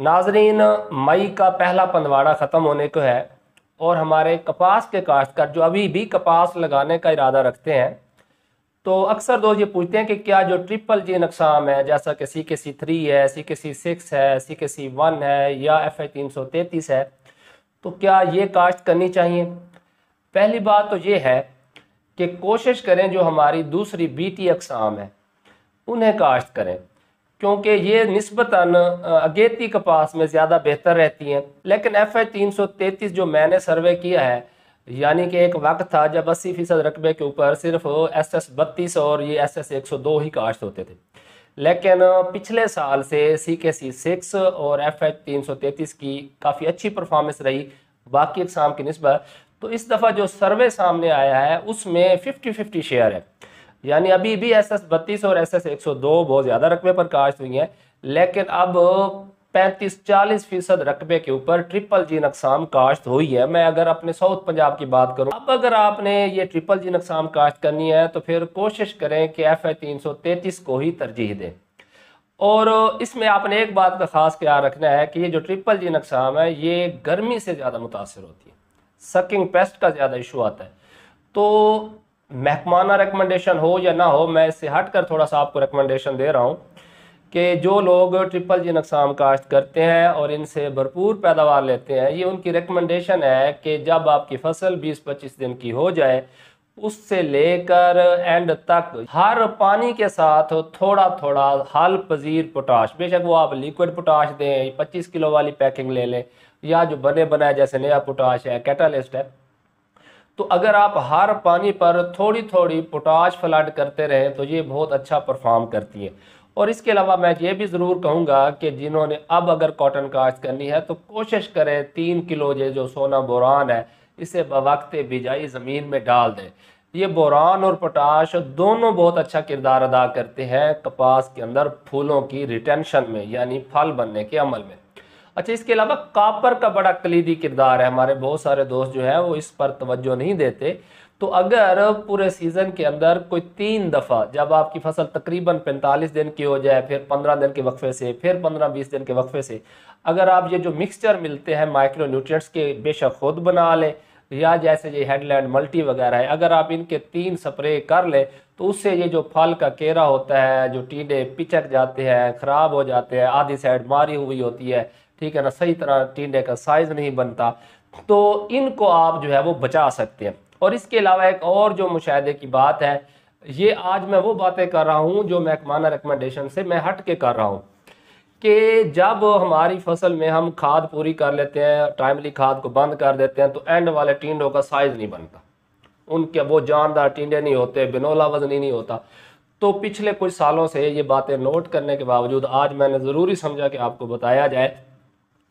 नाजरीन मई का पहला पंदवाड़ा ख़त्म होने को है और हमारे कपास के काश्तकार जो अभी भी कपास लगाने का इरादा रखते हैं तो अक्सर दोस्त ये पूछते हैं कि क्या जो ट्रिपल जी अकसाम है जैसा कि सी के सी थ्री है सी के सी सिक्स है सी के सी वन है या एफ आई तीन सौ तैंतीस है तो क्या ये काश्त करनी चाहिए पहली बात तो ये है कि कोशिश करें जो हमारी दूसरी बी टी अकसाम है उन्हें काश्त करें क्योंकि ये नस्बता अगेती कपास में ज़्यादा बेहतर रहती हैं लेकिन एफ एच तीन सौ तैंतीस जो मैंने सर्वे किया है यानी कि एक वक्त था जब अस्सी फ़ीसद रकबे के ऊपर सिर्फ एस एस बत्तीस और ये एस एस एक सौ दो ही काश्त होते थे लेकिन पिछले साल से सी के सी सिक्स और एफ एच तीन सौ तैंतीस की काफ़ी अच्छी परफॉर्मेंस रही बाकी अकसाम की नस्बत तो इस दफ़ा जो सर्वे सामने आया है उसमें फिफ्टी फिफ्टी शेयर है यानी अभी भी एस एस बत्तीस और एस एस एक सौ दो बहुत ज़्यादा रकबे पर काश्त हुई है लेकिन अब पैंतीस चालीस फीसद रकबे के ऊपर ट्रिपल जी नकसाम काश्त हुई है मैं अगर अपने साउथ पंजाब की बात करूं अब अगर आपने ये ट्रिपल जी नकसाम काश्त करनी है तो फिर कोशिश करें कि एफ आई तीन सौ तैतीस को ही तरजीह दें और इसमें आपने एक बात का ख़ास ख्याल रखना है कि ये जो ट्रिपल जी नकसाम है ये गर्मी से ज़्यादा मुतासर होती है सकिंग पेस्ट का ज़्यादा इशू आता है तो महकमाना रिकमेंडेशन हो या ना हो मैं इससे हट कर थोड़ा सा आपको रिकमेंडेशन दे रहा हूँ कि जो लोग ट्रिपल जिन अकसाम काश्त करते हैं और इनसे भरपूर पैदावार लेते हैं ये उनकी रिकमेंडेशन है कि जब आपकी फसल 20-25 दिन की हो जाए उससे लेकर एंड तक हर पानी के साथ थोड़ा थोड़ा हल पजीर पोटाश बेशक वो आप लिक्विड पोटाश दें 25 किलो वाली पैकिंग ले लें या जो बने बनाए जैसे नया पोटाश है कैटालिस्ट है तो अगर आप हर पानी पर थोड़ी थोड़ी पोटाश फ्लड करते रहें तो ये बहुत अच्छा परफॉर्म करती हैं और इसके अलावा मैं ये भी ज़रूर कहूँगा कि जिन्होंने अब अगर कॉटन काश्त करनी है तो कोशिश करें तीन किलो ये जो सोना बोरान है इसे बवक्त बिजाई ज़मीन में डाल दें ये बोरान और पोटाश दोनों बहुत अच्छा किरदार अदा करते हैं कपास के अंदर फूलों की रिटेंशन में यानी फल बनने के अमल में अच्छा इसके अलावा कापर का बड़ा कलीदी किरदार है हमारे बहुत सारे दोस्त जो है वो इस पर तवज्जो नहीं देते तो अगर पूरे सीज़न के अंदर कोई तीन दफ़ा जब आपकी फसल तकरीबन 45 दिन की हो जाए फिर 15 दिन के वक्फे से फिर 15-20 दिन के वक्फे से अगर आप ये जो मिक्सचर मिलते हैं माइक्रो न्यूट्रिएंट्स के बेशक खुद बना लें या जैसे ये हेडलैंड मल्टी वगैरह है अगर आप इनके तीन स्प्रे कर लें तो उससे ये जो फल का केरा होता है जो टीडे पिचक जाते हैं ख़राब हो जाते हैं आधी साइड मारी हुई होती है ठीक है ना सही तरह टीडे का साइज नहीं बनता तो इनको आप जो है वो बचा सकते हैं और इसके अलावा एक और जो मुशाहे की बात है ये आज मैं वो बातें कर रहा हूँ जो महकमाना रिकमेंडेशन से मैं हट के कर रहा हूँ कि जब हमारी फसल में हम खाद पूरी कर लेते हैं टाइमली खाद को बंद कर देते हैं तो एंड वाले टीडों का साइज़ नहीं बनता उनके वो जानदार टीडे नहीं होते बिनोला वजनी नहीं होता तो पिछले कुछ सालों से ये बातें नोट करने के बावजूद आज मैंने ज़रूरी समझा कि आपको बताया जाए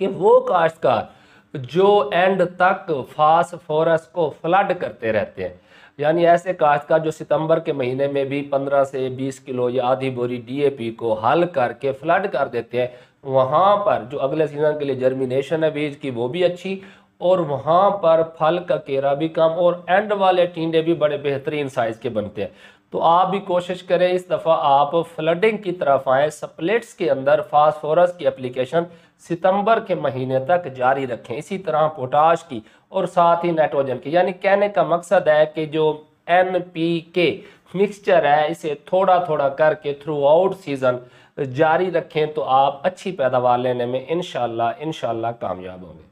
कि वो काश्तकार जो एंड तक फास्फोरस को फ्लड करते रहते हैं यानी ऐसे काश्तकार जो सितंबर के महीने में भी 15 से 20 किलो या आधी बोरी डीएपी को हल करके फ्लड कर देते हैं वहाँ पर जो अगले सीज़न के लिए जर्मिनेशन है बीज की वो भी अच्छी और वहाँ पर फल का केरा भी कम और एंड वाले टीडे भी बड़े बेहतरीन साइज़ के बनते हैं तो आप भी कोशिश करें इस दफ़ा आप फ्लडिंग की तरफ आएँ सप्लेट्स के अंदर फास्फोरस की एप्लीकेशन सितंबर के महीने तक जारी रखें इसी तरह पोटाश की और साथ ही नाइट्रोजन की यानी कहने का मकसद है कि जो एन पी के मिक्सचर है इसे थोड़ा थोड़ा करके थ्रू आउट सीज़न जारी रखें तो आप अच्छी पैदावार लेने में इन शाह कामयाब होंगे